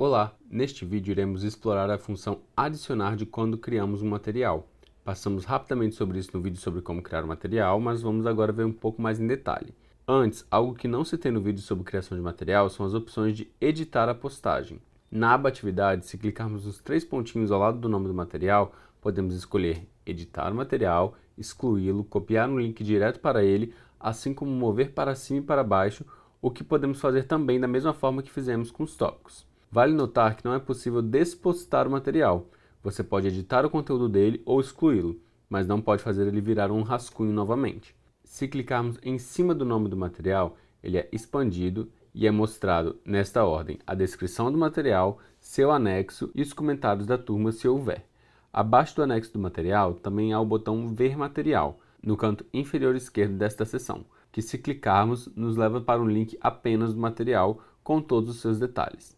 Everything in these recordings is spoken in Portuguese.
Olá! Neste vídeo iremos explorar a função adicionar de quando criamos um material. Passamos rapidamente sobre isso no vídeo sobre como criar um material, mas vamos agora ver um pouco mais em detalhe. Antes, algo que não se tem no vídeo sobre criação de material são as opções de editar a postagem. Na aba atividade, se clicarmos nos três pontinhos ao lado do nome do material, podemos escolher editar o material, excluí-lo, copiar um link direto para ele, assim como mover para cima e para baixo, o que podemos fazer também da mesma forma que fizemos com os tópicos. Vale notar que não é possível despostar o material. Você pode editar o conteúdo dele ou excluí-lo, mas não pode fazer ele virar um rascunho novamente. Se clicarmos em cima do nome do material, ele é expandido e é mostrado nesta ordem: a descrição do material, seu anexo e os comentários da turma se houver. Abaixo do anexo do material também há o botão Ver Material, no canto inferior esquerdo desta seção, que se clicarmos nos leva para um link apenas do material com todos os seus detalhes.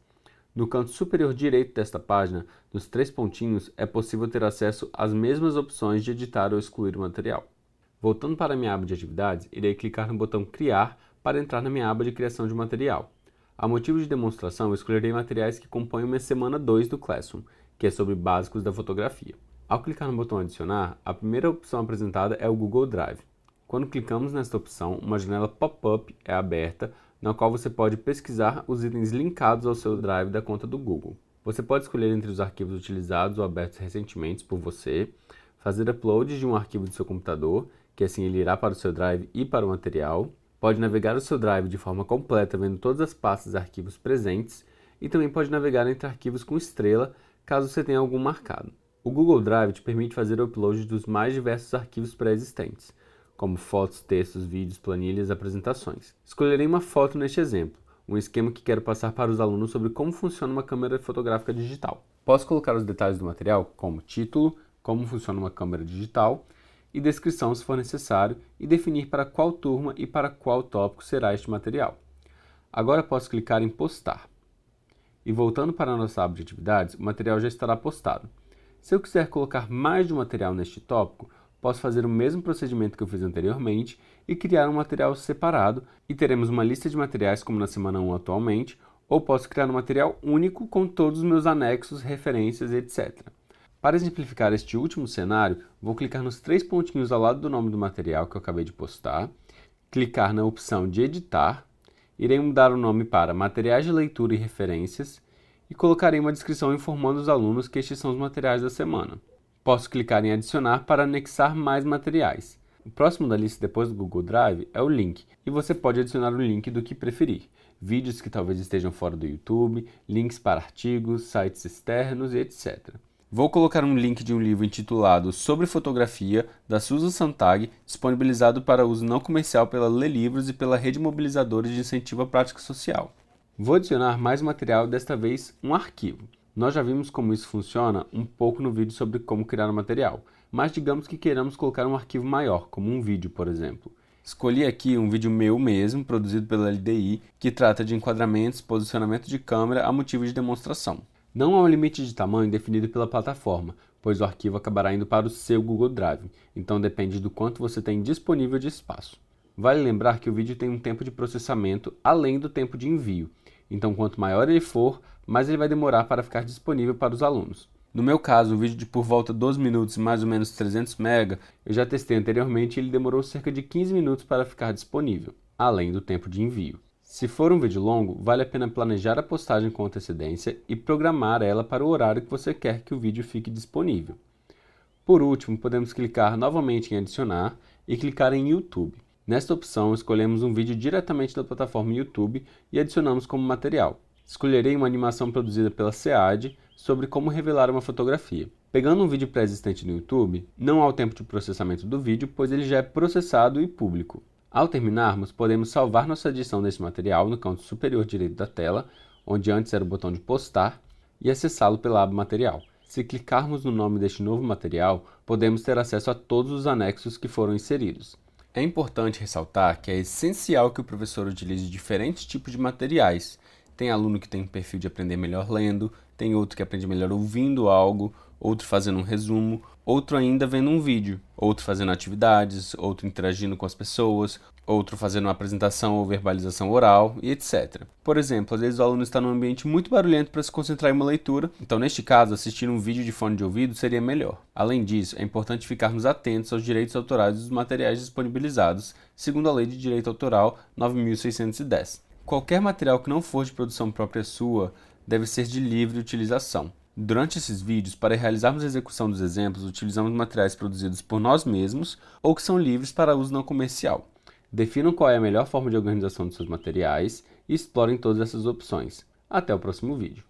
No canto superior direito desta página, nos três pontinhos, é possível ter acesso às mesmas opções de editar ou excluir o material. Voltando para a minha aba de atividades, irei clicar no botão Criar para entrar na minha aba de criação de material. A motivo de demonstração, escolherei materiais que compõem minha semana 2 do Classroom, que é sobre básicos da fotografia. Ao clicar no botão Adicionar, a primeira opção apresentada é o Google Drive. Quando clicamos nesta opção, uma janela pop-up é aberta, na qual você pode pesquisar os itens linkados ao seu drive da conta do Google. Você pode escolher entre os arquivos utilizados ou abertos recentemente por você, fazer upload de um arquivo do seu computador, que assim ele irá para o seu drive e para o material, pode navegar o seu drive de forma completa vendo todas as pastas e arquivos presentes, e também pode navegar entre arquivos com estrela, caso você tenha algum marcado. O Google Drive te permite fazer o upload dos mais diversos arquivos pré-existentes, como fotos, textos, vídeos, planilhas, apresentações. Escolherei uma foto neste exemplo, um esquema que quero passar para os alunos sobre como funciona uma câmera fotográfica digital. Posso colocar os detalhes do material, como título, como funciona uma câmera digital e descrição se for necessário e definir para qual turma e para qual tópico será este material. Agora posso clicar em postar. E voltando para a nossa aba de atividades, o material já estará postado. Se eu quiser colocar mais de um material neste tópico, posso fazer o mesmo procedimento que eu fiz anteriormente e criar um material separado e teremos uma lista de materiais como na semana 1 atualmente, ou posso criar um material único com todos os meus anexos, referências, etc. Para exemplificar este último cenário, vou clicar nos três pontinhos ao lado do nome do material que eu acabei de postar, clicar na opção de editar, irei mudar o nome para materiais de leitura e referências e colocarei uma descrição informando os alunos que estes são os materiais da semana. Posso clicar em adicionar para anexar mais materiais. O próximo da lista depois do Google Drive é o link, e você pode adicionar o link do que preferir. Vídeos que talvez estejam fora do YouTube, links para artigos, sites externos e etc. Vou colocar um link de um livro intitulado Sobre Fotografia, da Susan Santag, disponibilizado para uso não comercial pela Lê Livros e pela Rede Mobilizadores de Incentivo à Prática Social. Vou adicionar mais material, desta vez um arquivo. Nós já vimos como isso funciona um pouco no vídeo sobre como criar o um material, mas digamos que queiramos colocar um arquivo maior, como um vídeo, por exemplo. Escolhi aqui um vídeo meu mesmo, produzido pela LDI, que trata de enquadramentos, posicionamento de câmera a motivo de demonstração. Não há um limite de tamanho definido pela plataforma, pois o arquivo acabará indo para o seu Google Drive, então depende do quanto você tem disponível de espaço. Vale lembrar que o vídeo tem um tempo de processamento além do tempo de envio, então quanto maior ele for, mas ele vai demorar para ficar disponível para os alunos. No meu caso, o vídeo de por volta 12 minutos, e mais ou menos 300 MB, eu já testei anteriormente e ele demorou cerca de 15 minutos para ficar disponível, além do tempo de envio. Se for um vídeo longo, vale a pena planejar a postagem com antecedência e programar ela para o horário que você quer que o vídeo fique disponível. Por último, podemos clicar novamente em adicionar e clicar em YouTube. Nesta opção, escolhemos um vídeo diretamente da plataforma YouTube e adicionamos como material escolherei uma animação produzida pela SEAD sobre como revelar uma fotografia. Pegando um vídeo pré-existente no YouTube, não há o tempo de processamento do vídeo, pois ele já é processado e público. Ao terminarmos, podemos salvar nossa edição desse material no canto superior direito da tela, onde antes era o botão de postar, e acessá-lo pela aba material. Se clicarmos no nome deste novo material, podemos ter acesso a todos os anexos que foram inseridos. É importante ressaltar que é essencial que o professor utilize diferentes tipos de materiais, tem aluno que tem um perfil de aprender melhor lendo, tem outro que aprende melhor ouvindo algo, outro fazendo um resumo, outro ainda vendo um vídeo, outro fazendo atividades, outro interagindo com as pessoas, outro fazendo uma apresentação ou verbalização oral e etc. Por exemplo, às vezes o aluno está num ambiente muito barulhento para se concentrar em uma leitura, então neste caso, assistir um vídeo de fone de ouvido seria melhor. Além disso, é importante ficarmos atentos aos direitos autorais dos materiais disponibilizados, segundo a Lei de Direito Autoral 9610. Qualquer material que não for de produção própria sua deve ser de livre utilização. Durante esses vídeos, para realizarmos a execução dos exemplos, utilizamos materiais produzidos por nós mesmos ou que são livres para uso não comercial. Definam qual é a melhor forma de organização dos seus materiais e explorem todas essas opções. Até o próximo vídeo.